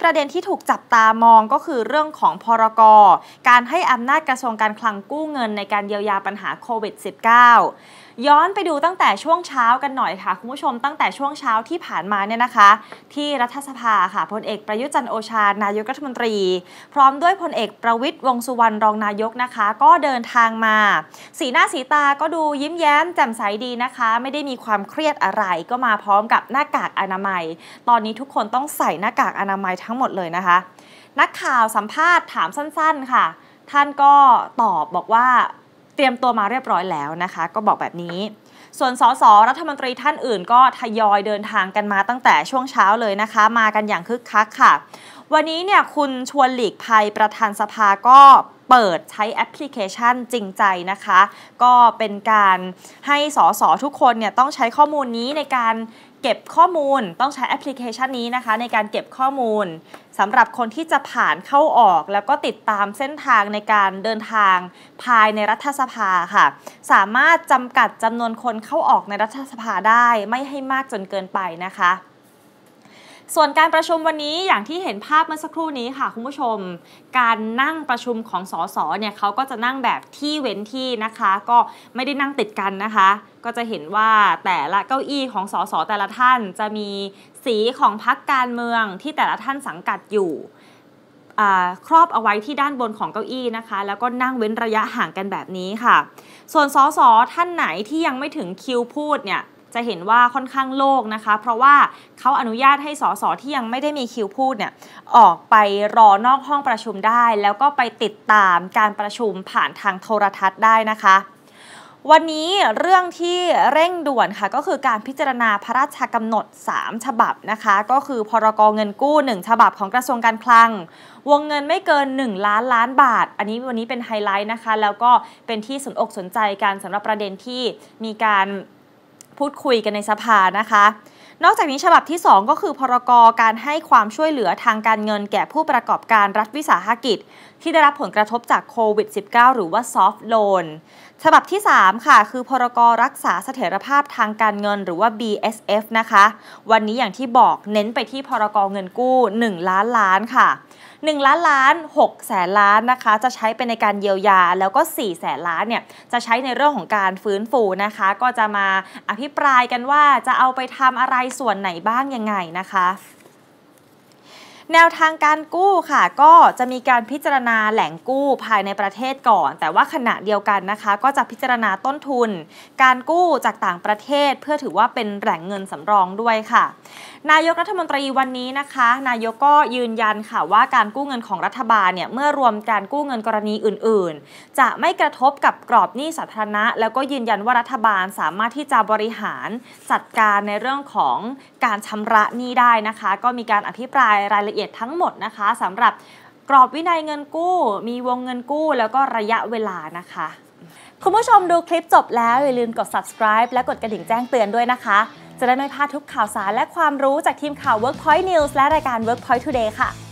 ประเด็นที่ถูกจับตามองก็คือเรื่องของพรกรการให้อำนาจกระทรวงการคลังกู้เงินในการเยียวยาปัญหาโควิด -19 ย้อนไปดูตั้งแต่ช่วงเช้ากันหน่อยค่ะ คุณผู้ชมตั้งแต่ช่วงเช้าที่ผ่านมาเนี่ยนะคะ ที่รัฐสภาค่ะพลเอกประยุจันโอชานายกรัฐมนตรี พร้อมด้วยพลเอกประวิทย์วงสุวรรณรองนายกนะคะ ก็เดินทางมา สีหน้าสีตาก็ดูยิ้มแย้มแจ่มใสดีนะคะ ไม่ได้มีความเครียดอะไรก็มาพร้อมกับหน้ากากอนามัย ตอนนี้ทุกคนต้องใส่หน้ากากอนามัยทัทั้งหมดเลยนะคะ นักข่าวสัมภาษณ์ถามสั้นๆค่ะ ท่านก็ตอบบอกว่าเตรียมตัวมาเรียบร้อยแล้วนะคะ ก็บอกแบบนี้ ส่วนสสรัฐมนตรีท่านอื่นก็ทยอยเดินทางกันมาตั้งแต่ช่วงเช้าเลยนะคะ มากันอย่างคึกคักค่ะ วันนี้เนี่ยคุณชวนหลีกภัยประธานสภาก็เปิดใช้แอปพลิเคชันจริงใจนะคะ ก็เป็นการให้สสทุกคนเนี่ยต้องใช้ข้อมูลนี้ในการเก็บข้อมูลต้องใช้แอปพลิเคชันนี้นะคะในการเก็บข้อมูลสำหรับคนที่จะผ่านเข้าออกแล้วก็ติดตามเส้นทางในการเดินทางภายในรัฐสภาค่ะ สามารถจำกัดจำนวนคนเข้าออกในรัฐสภาได้ ไม่ให้มากจนเกินไปนะคะส่วนการประชุมวันนี้อย่างที่เห็นภาพเมื่อสักครู่นี้ค่ะ คุณผู้ชม การนั่งประชุมของสสเนี่ยเขาก็จะนั่งแบบที่เว้นที่นะคะ ก็ไม่ได้นั่งติดกันนะคะ ก็จะเห็นว่าแต่ละเก้าอี้ของสสแต่ละท่านจะมีสีของพักการเมืองที่แต่ละท่านสังกัดอยู่ ครอบเอาไว้ที่ด้านบนของเก้าอี้นะคะ แล้วก็นั่งเว้นระยะห่างกันแบบนี้ค่ะ ส่วนสสท่านไหนที่ยังไม่ถึงคิวพูดเนี่ยจะเห็นว่าค่อนข้างโล่งนะคะ เพราะว่าเขาอนุญาตให้สสที่ยังไม่ได้มีคิวพูดเนี่ยออกไปรอนอกห้องประชุมได้ แล้วก็ไปติดตามการประชุมผ่านทางโทรทัศน์ได้นะคะ วันนี้เรื่องที่เร่งด่วนค่ะ ก็คือการพิจารณาพระราชกำหนด 3 ฉบับนะคะ ก็คือพรกเงินกู้ 1 ฉบับของกระทรวงการคลัง วงเงินไม่เกิน 1 ล้านล้านบาท อันนี้วันนี้เป็นไฮไลท์นะคะแล้วก็เป็นที่สนอกสนใจกันสำหรับประเด็นที่มีการพูดคุยกันในสภานะคะ นอกจากนี้ฉบับที่ 2 ก็คือพรกรการให้ความช่วยเหลือทางการเงินแก่ผู้ประกอบการรัฐวิสาหกิจ ที่ได้รับผลกระทบจากโควิด -19 หรือว่าซอฟท์โลนฉบับที่ 3 ค่ะ คือพรกรรักษาเสถียรภาพทางการเงินหรือว่า BSF นะคะ วันนี้อย่างที่บอกเน้นไปที่พรกรเงินกู้ 1 ล้านล้านค่ะ1ล้านล้าน6แสนล้านนะคะจะใช้ไปในการเยียวยา แล้วก็4แสนล้านเนี่ยจะใช้ในเรื่องของการฟื้นฟูนะคะก็จะมาอภิปรายกันว่าจะเอาไปทำอะไรส่วนไหนบ้างยังไงนะคะแนวทางการกู้ค่ะก็จะมีการพิจารณาแหล่งกู้ภายในประเทศก่อน แต่ว่าขณะเดียวกันนะคะ ก็จะพิจารณาต้นทุนการกู้จากต่างประเทศ เพื่อถือว่าเป็นแหล่งเงินสำรองด้วยค่ะ นายกรัฐมนตรีวันนี้นะคะ นายกก็ยืนยันค่ะว่าการกู้เงินของรัฐบาลเนี่ยเมื่อรวมการกู้เงินกรณีอื่นๆ จะไม่กระทบกับกรอบหนี้สาธารณะ แล้วก็ยืนยันว่ารัฐบาลสามารถที่จะบริหารจัดการในเรื่องของการชำระหนี้ได้นะคะก็มีการอภิปรายรายละเอียดยดทั้งหมดนะคะสำหรับกรอบวินัยเงินกู้ มีวงเงินกู้ แล้วก็ระยะเวลานะคะ คุณผู้ชมดูคลิปจบแล้วอย่าลืมกด subscribe และกดกระดิ่งแจ้งเตือนด้วยนะคะ จะได้ไม่พลาดทุกข่าวสารและความรู้จากทีมข่าว Workpoint News และรายการ Workpoint Today ค่ะ